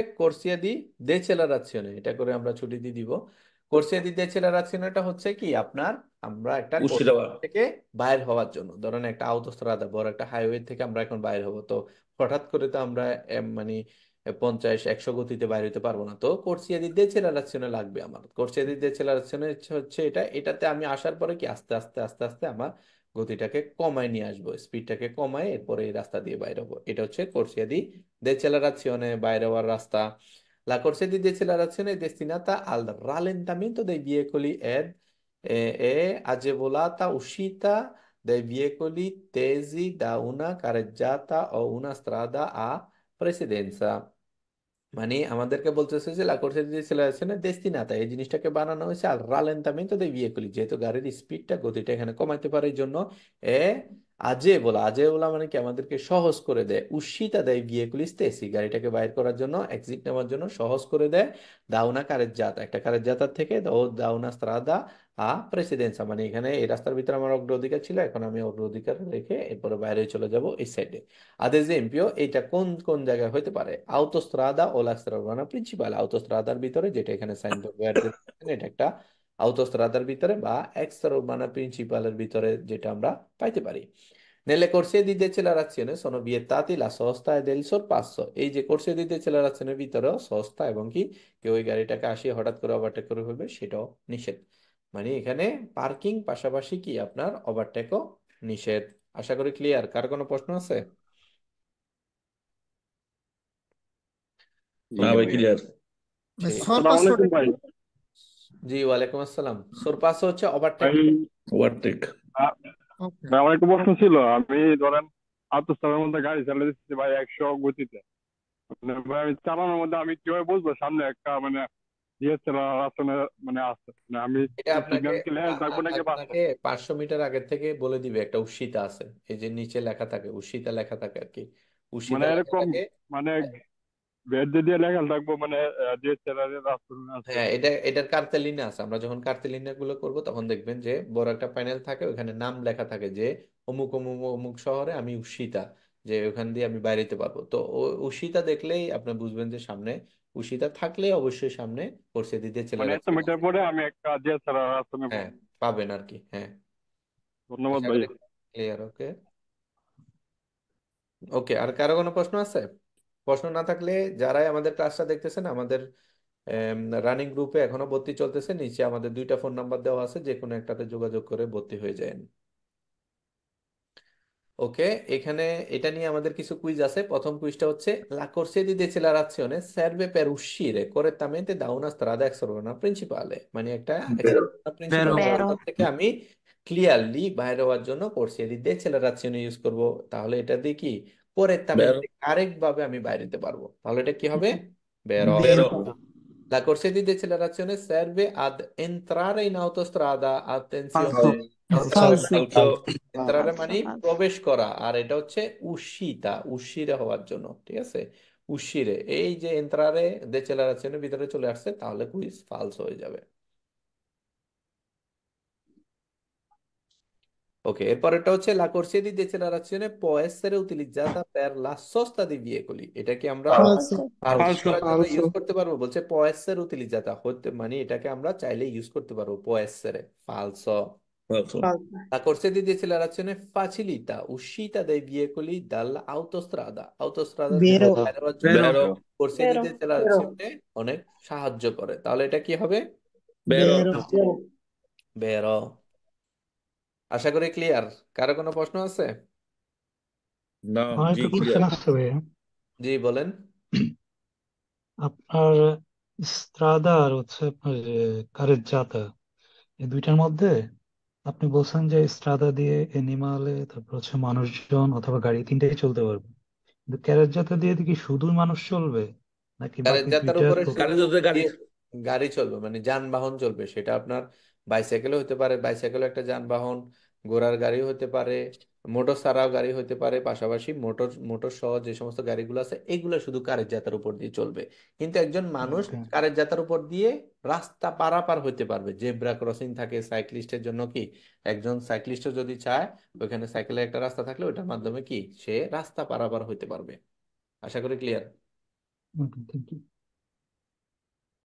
এটা করে আমরা ছুটি দিয়ে দিব হচ্ছে কি আপনার আমরা একটা থেকে বাইর হওয়ার জন্য ধরেন একটা বড় একটা হাইওয়ে থেকে আমরা এখন বাইর হব তো হঠাৎ করে তো আমরা মানে পঞ্চাশ একশো গতিতে বাইর হতে পারবো না তো কোর্সিয়াদি দেচেলারাসিওনে লাগবে আমার কোর্সিয়াদি দেচেলারাসিওনে হচ্ছে এটা এটাতে আমি আসার পরে কি আস্তে আস্তে আস্তে আস্তে আমার গতিটাকে কমায় নিয়ে আসবো স্পিডটাকে কমায় এরপরে এই রাস্তা দিয়ে বাইরে হবো এটা হচ্ছে কোর্সিয়াদি decelerazione বাইরে হওয়ার রাস্তা La corsia di decelerazione è destinata al rallentamento dei veicoli ed eh, è agevolata uscita dai veicoli tesi da una carreggiata o una strada a precedenza. মানে আমাদেরকে বলতেছে যে লাকোর্সে যে ছেলে আছে না তাই এই জিনিসটাকে বানানো হয়েছে আর রালেন্তামিন তো বিয়ে করি যেহেতু গাড়ির স্পিডটা গতিটা এখানে কমাইতে পারার জন্য এ আজে বলা আজে বলা মানে কি আমাদেরকে সহজ করে দেয় উস্সিতা দেয় ভিয়েকুলিস্তে এসি গাড়িটাকে বাইর করার জন্য এক্সিট নেওয়ার জন্য সহজ করে দেয় দাউনা জাত একটা কারের জাতার থেকে ও দাউনা স্ত্রাদা আ প্রেসিডেন্সা মানে এখানে এই রাস্তার ভিতরে আমার অগ্রাধিকার ছিল এখন আমি অগ্রাধিকার রেখে এরপরে বাইরে চলে যাব এই সাইডে যে এমপিও এটা কোন কোন জায়গায় হতে পারে আউতোস্ত্রাদা ওলাস্ত্রাবানা প্রিন্সিপাল আউতোস্ত্রাদার ভিতরে যেটা এখানে সাইনবোর্ড এটা একটা আউতস্ত্রাদার ভিতরে বা এক্সরোমানা প্রিন্সিপালের ভিতরে যেটা আমরা পাইতে পারি Nelle corsie di decelerazione sono vietati la sosta ed il পাঁচশো এই যে কোর্সে দি ডেচেলারেশনের ভিতরে সস্তা এবং কি কেউ ওই গাড়িটাকে আসিয়ে হঠাৎ করে ওভারটেক করে ফেলবে সেটাও নিষেধ মানে এখানে পার্কিং পাশাপাশি কি আপনার ওভারটেকও নিষেধ আশা করি ক্লিয়ার কার কোনো প্রশ্ন আছে না ভাই মানে ক্লিয়ার জি ওয়ালাইকুম আসসালাম সোরপাস হচ্ছে ওভারটেক ওভারটেক আমার একটা প্রশ্ন ছিল আমি ধরেন আত্মস্থানের মধ্যে গাড়ি চালিয়ে দিচ্ছি ভাই একশো গতিতে মানে ভাই চালানোর মধ্যে আমি কিভাবে বুঝবো সামনে একটা মানে মানে মানে আমি পাঁচশো মিটার আগের থেকে বলে দিবে একটা উষিতা আছে এই যে নিচে লেখা থাকে উষিতা লেখা থাকে আর কি উশিতা মানে মানে ভ্যাট দিয়ে লেখা থাকবো মানে যে স্যালারি হ্যাঁ এটা এটার কার্তেলিনে আছে আমরা যখন কার্তেলিনে গুলো করবো তখন দেখবেন যে বড় একটা প্যানেল থাকে ওখানে নাম লেখা থাকে যে অমুক অমুক অমুক শহরে আমি উশিতা যে ওখান দিয়ে আমি বাইরেতে পারবো তো উশিতা দেখলেই আপনি বুঝবেন যে সামনে উশিতা থাকলে অবশ্যই সামনে কোর্সে দিতে চলে মানে একশো মিটার পরে আমি একটা যে স্যালারি আসলে হ্যাঁ পাবেন আর কি হ্যাঁ ধন্যবাদ ভাই ক্লিয়ার ওকে ওকে আর কারো কোনো প্রশ্ন আছে প্রশ্ন না থাকলে যারাই আমাদের ক্লাসটা দেখতেছেন আমাদের রানিং গ্রুপে এখনো ভর্তি চলতেছে নিচে আমাদের দুইটা ফোন নাম্বার দেওয়া আছে যে কোনো একটাতে যোগাযোগ করে ভর্তি হয়ে যায় ওকে এখানে এটা নিয়ে আমাদের কিছু কুইজ আছে প্রথম কুইজটা হচ্ছে La corsia di decelerazione সার্ভে per uscire correttamente da una strada externa principale মানে একটা প্রিন্সিপাল থেকে আমি ক্লিয়ারলি বাইরে হওয়ার জন্য corsia di decelerazione ইউজ করব তাহলে এটা দিয়ে কি পরে কারেক্ট আমি বাইরে দিতে পারবো তাহলে এটা কি হবে মানে প্রবেশ করা আর এটা হচ্ছে উশিতা উশিরে হওয়ার জন্য ঠিক আছে উশিরে এই যে এন্ত্রারে দেচেলার ভিতরে চলে আসছে তাহলে কুইজ ফালস হয়ে যাবে Ok, এর পরেরটা হচ্ছে la corsia di decelerazione può essere utilizzata per la sosta di veicoli এটা কি আমরা পাস করার জন্য ইউজ করতে পারবো বলছে può essere utilizzata হতে মানে এটাকে আমরা চাইলে ইউজ করতে পারবো può essere falso La corsia di decelerazione facilita uscita dai veicoli dall'autostrada. Autostrada থেকে Vero. বাইর হওয়ার জন্য Vero. corsia di Vero. decelerazione অনেক সাহায্য করে তাহলে এটা কি হবে Vero. Vero. আশা করি ক্লিয়ার কারো কোনো প্রশ্ন আছে না আমার জি একটা কোশ্চেন আসছে ভাইয়া জি বলেন আপনার স্ত্রাদা আর হচ্ছে আপনার কারেজ্জাতা এই দুইটার মধ্যে আপনি বলছেন যে স্ট্রাদা দিয়ে এনিমালে তারপর হচ্ছে মানুষজন অথবা গাড়ি তিনটাই চলতে পারবে কিন্তু ক্যারেজ যাত্রা দিয়ে কি শুধুই মানুষ চলবে নাকি বাকি কারের দুইটা উপরে গাড়ি গাড়ি চলবে মানে যানবাহন চলবে সেটা আপনার বাইসাইকেলও হতে পারে বাইসাইকেল একটা যানবাহন ঘোড়ার গাড়ি হতে পারে মোটর ছাড়াও গাড়ি হতে পারে পাশাপাশি মোটর মোটর সহ যে সমস্ত গাড়িগুলো আছে এগুলো শুধু কারের যাতার উপর দিয়ে চলবে কিন্তু একজন মানুষ আচ্ছা। কারের যাতার উপর দিয়ে রাস্তা পারাপার হতে পারবে জেব্রা ক্রসিং থাকে সাইক্লিস্টের জন্য কি একজন সাইক্লিস্টও যদি চায় ওখানে সাইকেলের একটা রাস্তা থাকলে ওটার মাধ্যমে কি সে রাস্তা পারাপার হতে পারবে আশা করি ক্লিয়ার থ্যাংক ইউ